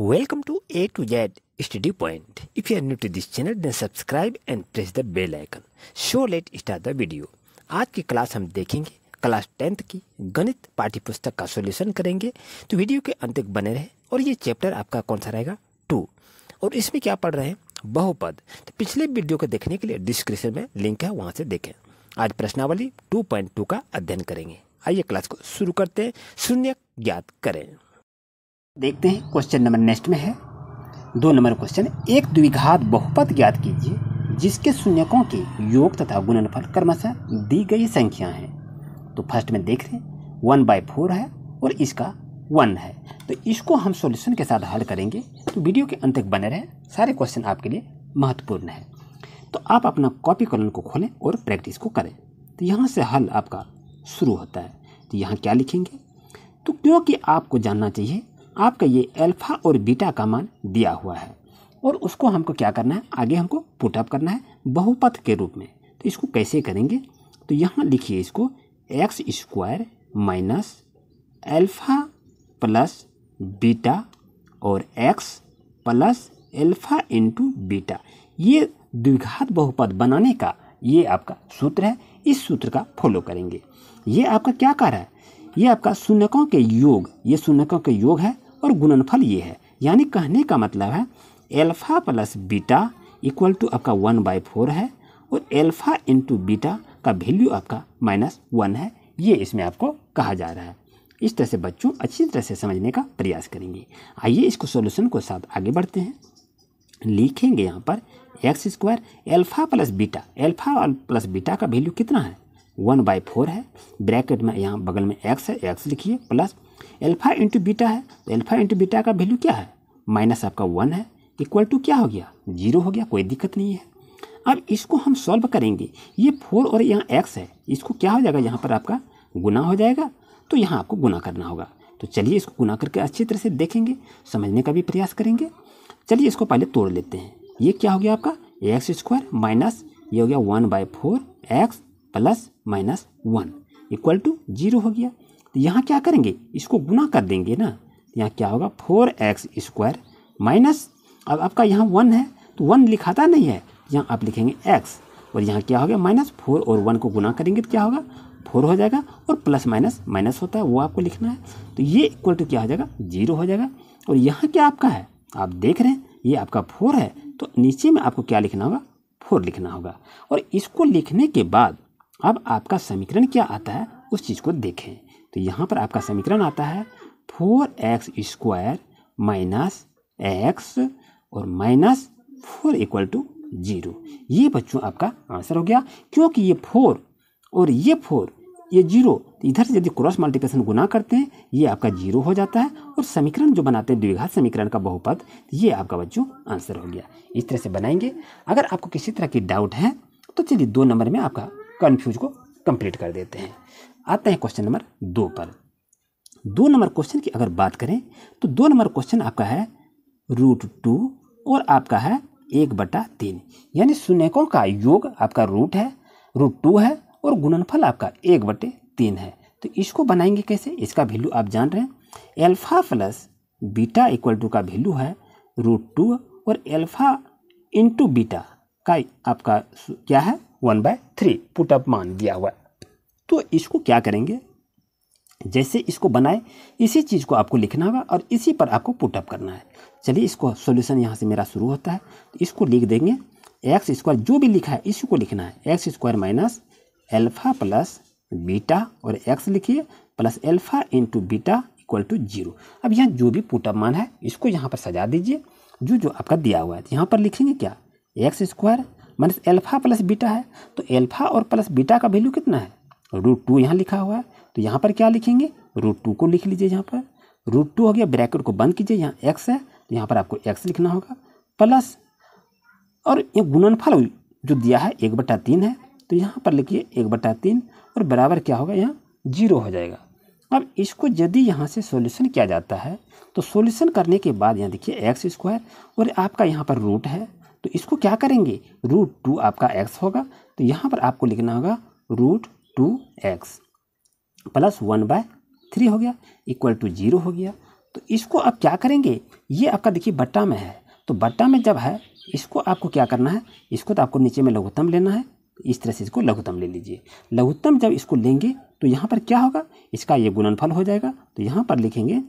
Welcome to A to Z Study Point. If you are new to this channel then subscribe and press the bell icon. So let's start the video. आज की class हम देखेंगे class tenth की गणित पाठ्य पुस्तक का solution करेंगे तो वीडियो के अंत तक बने रहे और ये चैप्टर आपका कौन सा रहेगा टू और इसमें क्या पढ़ रहे हैं बहुपद तो पिछले वीडियो को देखने के लिए डिस्क्रिप्शन में लिंक है वहाँ से देखें आज प्रश्नावली टू का अध्ययन करेंगे आइए क्लास को शुरू करते हैं शून्य ज्ञात करें देखते हैं क्वेश्चन नंबर नेक्स्ट में है दो नंबर क्वेश्चन एक द्विघात बहुपद ज्ञात कीजिए जिसके शून्यकों के योग तथा गुणनफल क्रमशः दी गई संख्या है तो फर्स्ट में देख रहे हैं वन बाई फोर है और इसका वन है तो इसको हम सॉल्यूशन के साथ हल करेंगे तो वीडियो के अंत तक बने रहें सारे क्वेश्चन आपके लिए महत्वपूर्ण है तो आप अपना कॉपी कॉलम को खोलें और प्रैक्टिस को करें तो यहाँ से हल आपका शुरू होता है तो यहाँ क्या लिखेंगे तो क्योंकि आपको जानना चाहिए आपका ये अल्फ़ा और बीटा का मान दिया हुआ है और उसको हमको क्या करना है आगे हमको पुटअप करना है बहुपथ के रूप में तो इसको कैसे करेंगे तो यहाँ लिखिए इसको x square minus alpha plus beta और x plus alpha into beta ये द्विघात बहुपद बनाने का ये आपका सूत्र है इस सूत्र का फॉलो करेंगे ये आपका क्या कार्य है ये आपका शून्यकों के योग ये शून्यकों के योग है और गुणनफल ये है यानी कहने का मतलब है alpha plus beta equal to आपका वन बाई फोर है और एल्फ़ा इंटू बीटा का वैल्यू आपका माइनस वन है ये इसमें आपको कहा जा रहा है इस तरह से बच्चों अच्छी तरह से समझने का प्रयास करेंगे आइए इसको सॉल्यूशन को साथ आगे बढ़ते हैं लिखेंगे यहाँ पर x square alpha plus beta alpha plus beta का वैल्यू कितना है वन बाई फोर है ब्रैकेट में यहाँ बगल में एक्स है एक्स लिखिए प्लस एल्फा इंटू बीटा है तो एल्फा इंटू बीटा का वैल्यू क्या है माइनस आपका वन है इक्वल टू क्या हो गया जीरो हो गया कोई दिक्कत नहीं है अब इसको हम सॉल्व करेंगे ये फोर और यहाँ एक्स है इसको क्या हो जाएगा यहाँ पर आपका गुना हो जाएगा तो यहाँ आपको गुना करना होगा तो चलिए इसको गुना करके अच्छी तरह से देखेंगे समझने का भी प्रयास करेंगे चलिए इसको पहले तोड़ लेते हैं ये क्या हो गया आपका एक्स स्क्वायर माइनस ये हो गया one by four x plus minus one equal to zero हो गया तो यहाँ क्या करेंगे इसको गुना कर देंगे ना तो यहाँ क्या होगा फोर एक्स स्क्वायर माइनस अब आपका यहाँ वन है तो वन लिखाता नहीं है यहाँ आप लिखेंगे एक्स और यहाँ क्या हो गया माइनस फोर और वन को गुना करेंगे तो क्या होगा फोर हो जाएगा और प्लस माइनस माइनस होता है वो आपको लिखना है तो ये इक्वल टू क्या हो जाएगा जीरो हो जाएगा और यहाँ क्या आपका है आप देख रहे हैं ये आपका फोर है तो नीचे में आपको क्या लिखना होगा फोर लिखना होगा और इसको लिखने के बाद अब आपका समीकरण क्या आता है उस चीज़ को देखें तो यहाँ पर आपका समीकरण आता है four x square minus x और minus four equal to zero ये बच्चों आपका आंसर हो गया क्योंकि ये फोर और ये फोर ये जीरो तो इधर से यदि क्रॉस मल्टीप्लिकेशन गुना करते हैं ये आपका जीरो हो जाता है और समीकरण जो बनाते हैं द्विघात समीकरण का बहुपद ये आपका बच्चों आंसर हो गया इस तरह से बनाएंगे अगर आपको किसी तरह की डाउट है तो चलिए दो नंबर में आपका कन्फ्यूज को कंप्लीट कर देते हैं आते हैं क्वेश्चन नंबर दो पर दो नंबर क्वेश्चन की अगर बात करें तो दो नंबर क्वेश्चन आपका है रूट टू और आपका है एक बटा तीन यानी सुनेकों का योग आपका रूट है रूट टू है और गुणनफल आपका एक बटे तीन है तो इसको बनाएंगे कैसे इसका वैल्यू आप जान रहे हैं alpha plus beta equal to का वैल्यू है रूट टू और एल्फा इंटू बीटा का आपका क्या है वन बाय थ्री पुटअप मान दिया हुआ है तो इसको क्या करेंगे जैसे इसको बनाए इसी चीज़ को आपको लिखना होगा और इसी पर आपको पुटअप करना है चलिए इसको सॉल्यूशन यहाँ से मेरा शुरू होता है तो इसको लिख देंगे एक्स स्क्वायर जो भी लिखा है इसी को लिखना है x square minus alpha plus beta और एक्स लिखिए plus alpha into beta equal to zero अब यहाँ जो भी पुटअप मान है इसको यहाँ पर सजा दीजिए जो जो आपका दिया हुआ है तो यहाँ पर लिखेंगे क्या x square minus alpha plus beta है तो एल्फा और प्लस बीटा का वैल्यू कितना है रूट टू यहाँ लिखा हुआ है तो यहाँ पर क्या लिखेंगे रूट टू को लिख लीजिए यहाँ पर रूट टू हो गया ब्रैकेट को बंद कीजिए यहाँ एक्स है तो यहाँ पर आपको एक्स लिखना होगा प्लस और ये गुणनफल जो दिया है एक बटा तीन है तो यहाँ पर लिखिए एक बटा तीन और बराबर क्या होगा यहाँ जीरो हो जाएगा अब इसको यदि यहाँ से सोल्यूशन किया जाता है तो सोल्यूशन करने के बाद यहाँ देखिए एक्स स्क्वायर और आपका यहाँ पर रूट है तो इसको क्या करेंगे रूट टू आपका एक्स होगा तो यहाँ पर आपको लिखना होगा root two x plus one by three हो गया इक्वल टू जीरो हो गया तो इसको आप क्या करेंगे ये आपका देखिए बट्टा में है तो बट्टा में जब है इसको आपको क्या करना है इसको तो आपको नीचे में लघुत्तम लेना है तो इस तरह से इसको लघुत्तम ले लीजिए लघुत्तम जब इसको लेंगे तो यहाँ पर क्या होगा इसका ये गुणनफल हो जाएगा तो यहाँ पर लिखेंगे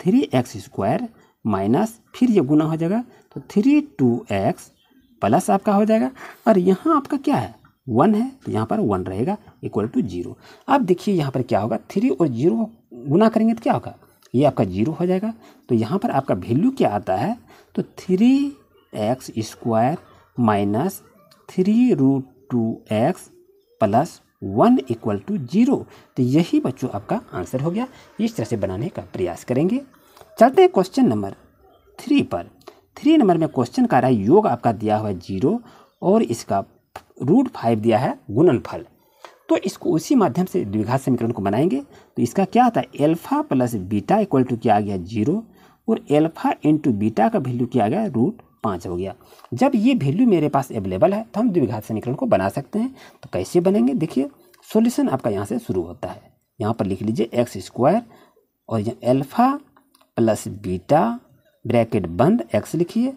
थ्री एक्स स्क्वायर माइनस फिर ये गुना हो जाएगा तो थ्री टू एक्स प्लस आपका हो जाएगा और यहाँ आपका क्या है वन है तो यहाँ पर वन रहेगा इक्वल टू जीरो अब देखिए यहाँ पर क्या होगा थ्री और जीरो गुना करेंगे तो क्या होगा ये आपका जीरो हो जाएगा तो यहाँ पर आपका वैल्यू क्या आता है तो three x square minus three root two x plus one equal to zero तो यही बच्चों आपका आंसर हो गया इस तरह से बनाने का प्रयास करेंगे चलते हैं क्वेश्चन नंबर थ्री पर थ्री नंबर में क्वेश्चन का रहा है योग आपका दिया हुआ है जीरो और इसका रूट फाइव दिया है गुणनफल तो इसको उसी माध्यम से द्विघात समीकरण को बनाएंगे तो इसका क्या आता है alpha plus beta equal to क्या आ गया जीरो और एल्फा इंटू बीटा का वैल्यू क्या आ गया रूट पाँच हो गया जब ये वैल्यू मेरे पास अवेलेबल है तो हम द्विघात समीकरण को बना सकते हैं तो कैसे बनेंगे देखिए सोल्यूशन आपका यहाँ से शुरू होता है यहाँ पर लिख लीजिए एक्स स्क्वायर और यहाँ एल्फा प्लस बीटा ब्रैकेट बंद एक्स लिखिए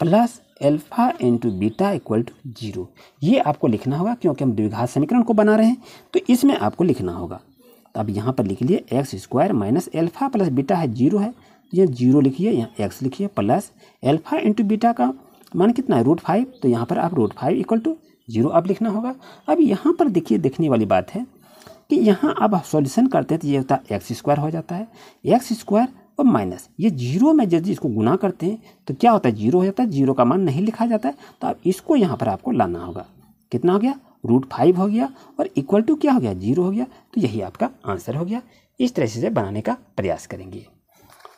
plus alpha into beta equal to zero ये आपको लिखना होगा क्योंकि हम द्विघात समीकरण को बना रहे हैं तो इसमें आपको लिखना होगा तो अब यहाँ पर लिख लिए x square minus alpha plus beta है जीरो है तो यहाँ जीरो लिखिए यहाँ एक्स लिखिए प्लस एल्फा इंटू बीटा का मान कितना है रूट फाइव तो यहाँ पर आप root five equal to zero अब लिखना होगा अब यहाँ पर देखिए देखने वाली बात है कि यहाँ अब सॉल्यूशन करते हैं तो ये होता है एक्स स्क्वायर हो जाता है एक्स स्क्वायर और माइनस ये जीरो में जब इसको गुना करते हैं तो क्या होता है जीरो हो जाता है जीरो का मान नहीं लिखा जाता है तो अब इसको यहाँ पर आपको लाना होगा कितना हो गया रूट फाइव हो गया और इक्वल टू क्या हो गया जीरो हो गया तो यही आपका आंसर हो गया इस तरह से बनाने का प्रयास करेंगे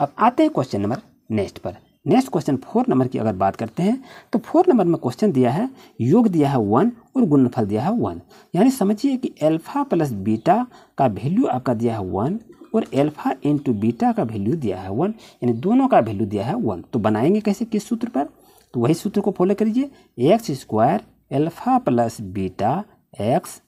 अब आते हैं क्वेश्चन नंबर नेक्स्ट पर नेक्स्ट क्वेश्चन फोर नंबर की अगर बात करते हैं तो फोर नंबर में क्वेश्चन दिया है योग दिया है वन और गुणनफल दिया है वन यानी समझिए कि एल्फा प्लस बीटा का वैल्यू आपका दिया है वन और एल्फा इंटू बीटा का वैल्यू दिया है वन यानी दोनों का वैल्यू दिया है वन तो बनाएंगे कैसे किस सूत्र पर तो वही सूत्र को फॉलो करिए x square alpha plus beta x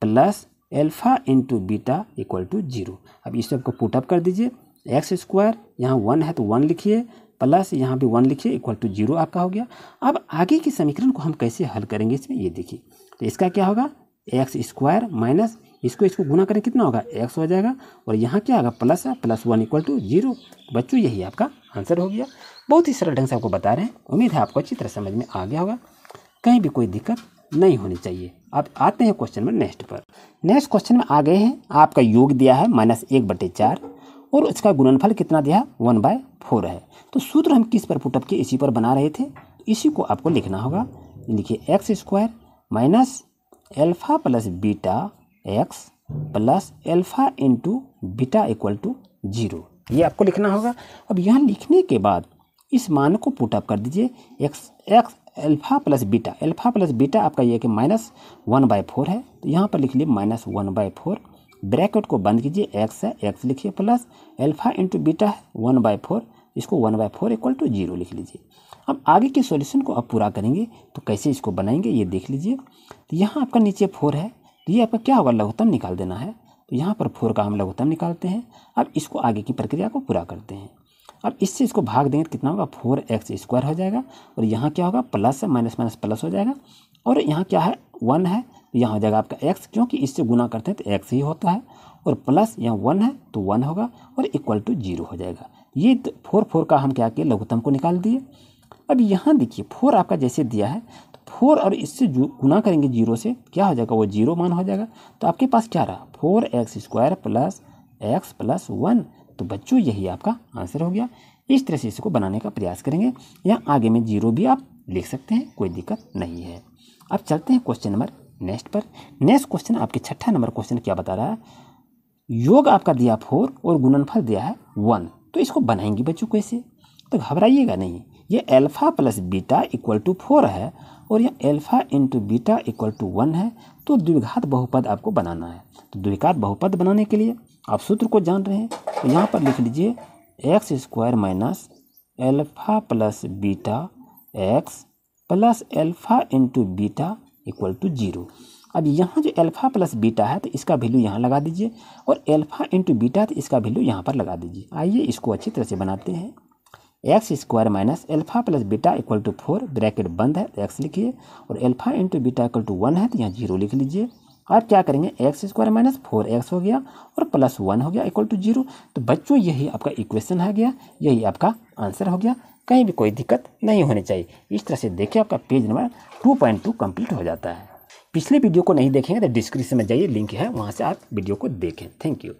plus alpha into beta equal to zero अब इस सबको पुटअप कर दीजिए एक्स स्क्वायर यहाँ वन है तो वन लिखिए प्लस यहाँ भी वन लिखिए इक्वल टू जीरो आपका हो गया अब आगे के समीकरण को हम कैसे हल करेंगे इसमें ये देखिए तो इसका क्या होगा एक्स स्क्वायर माइनस इसको इसको गुना करें कितना होगा एक्स हो जाएगा और यहाँ क्या होगा प्लस है plus one equal to zero बच्चों यही आपका आंसर हो गया बहुत ही सरल ढंग से आपको बता रहे हैं उम्मीद है आपको अच्छी तरह समझ में आ गया होगा कहीं भी कोई दिक्कत नहीं होनी चाहिए अब आते हैं क्वेश्चन में नेक्स्ट पर नेक्स्ट क्वेश्चन में आ गए हैं आपका योग दिया है माइनस एक बटे चार और उसका गुणनफल कितना दिया वन बाय फोर है तो सूत्र हम किस पर पुटअप के इसी पर बना रहे थे इसी को आपको लिखना होगा लिखिए x square minus alpha plus beta x plus alpha into beta equal to zero ये आपको लिखना होगा अब यहाँ लिखने के बाद इस मान को पुटअप कर दीजिए x x alpha plus beta alpha plus beta आपका ये कि माइनस वन बाई फोर है तो यहाँ पर लिख लिए minus one by four bracket को बंद कीजिए एक्स है एक्स लिखिए प्लस एल्फ़ा इंटू बीटा है वन बाई फोर इसको one by four equal to zero लिख लीजिए अब आगे के सॉल्यूशन को आप पूरा करेंगे तो कैसे इसको बनाएंगे ये देख लीजिए तो यहाँ आपका नीचे फोर है तो ये आपका क्या होगा लघुत्तम निकाल देना है तो यहाँ पर फोर का हम लघुत्तम निकालते हैं अब इसको आगे की प्रक्रिया को पूरा करते हैं अब इससे इसको भाग देंगे तो कितना होगा फोर एक्स स्क्वायर हो जाएगा और यहाँ क्या होगा प्लस है माइनस माइनस प्लस हो जाएगा और यहाँ क्या है वन है तो यहाँ हो जाएगा आपका एक्स क्योंकि इससे गुना करते हैं तो एक्स ही होता है और प्लस यहाँ वन है तो वन होगा और इक्वल टू जीरो हो जाएगा ये फोर फोर का हम क्या किए लघुतम को निकाल दिए अब यहाँ देखिए फोर आपका जैसे दिया है तो फोर और इससे गुना करेंगे जीरो से क्या हो जाएगा वो जीरो मान हो जाएगा तो आपके पास क्या रहा four x square plus x plus one तो बच्चों यही आपका आंसर हो गया इस तरह से इसको बनाने का प्रयास करेंगे या आगे में जीरो भी आप लिख सकते हैं कोई दिक्कत नहीं है अब चलते हैं क्वेश्चन नंबर नेक्स्ट पर नेक्स्ट क्वेश्चन आपके छठा नंबर क्वेश्चन क्या बता रहा है योग आपका दिया फोर और गुणनफल दिया है वन तो इसको बनाएंगे बच्चों कैसे तो घबराइएगा नहीं ये alpha plus beta equal to four है और यह alpha into beta equal to one है तो द्विघात बहुपद आपको बनाना है तो द्विघात बहुपद बनाने के लिए आप सूत्र को जान रहे हैं तो यहाँ पर लिख लीजिए x square minus alpha plus beta x plus alpha into beta equal to zero अब यहाँ जो अल्फ़ा प्लस बीटा है तो इसका वैल्यू यहाँ लगा दीजिए और अल्फ़ा इंटू बीटा तो इसका वैल्यू यहाँ पर लगा दीजिए आइए इसको अच्छी तरह से बनाते हैं x square minus alpha plus beta equal to four bracket बंद है तो एक्स लिखिए और alpha into beta equal to one है तो यहाँ जीरो लिख लीजिए आप क्या करेंगे x square minus four x हो गया और प्लस वन हो गया इक्वल टू जीरो तो बच्चों यही आपका इक्वेशन आ गया यही आपका आंसर हो गया कहीं भी कोई दिक्कत नहीं होनी चाहिए इस तरह से देखिए आपका page number two point two complete हो जाता है पिछले वीडियो को नहीं देखेंगे तो डिस्क्रिप्शन में जाइए लिंक है वहाँ से आप वीडियो को देखें थैंक यू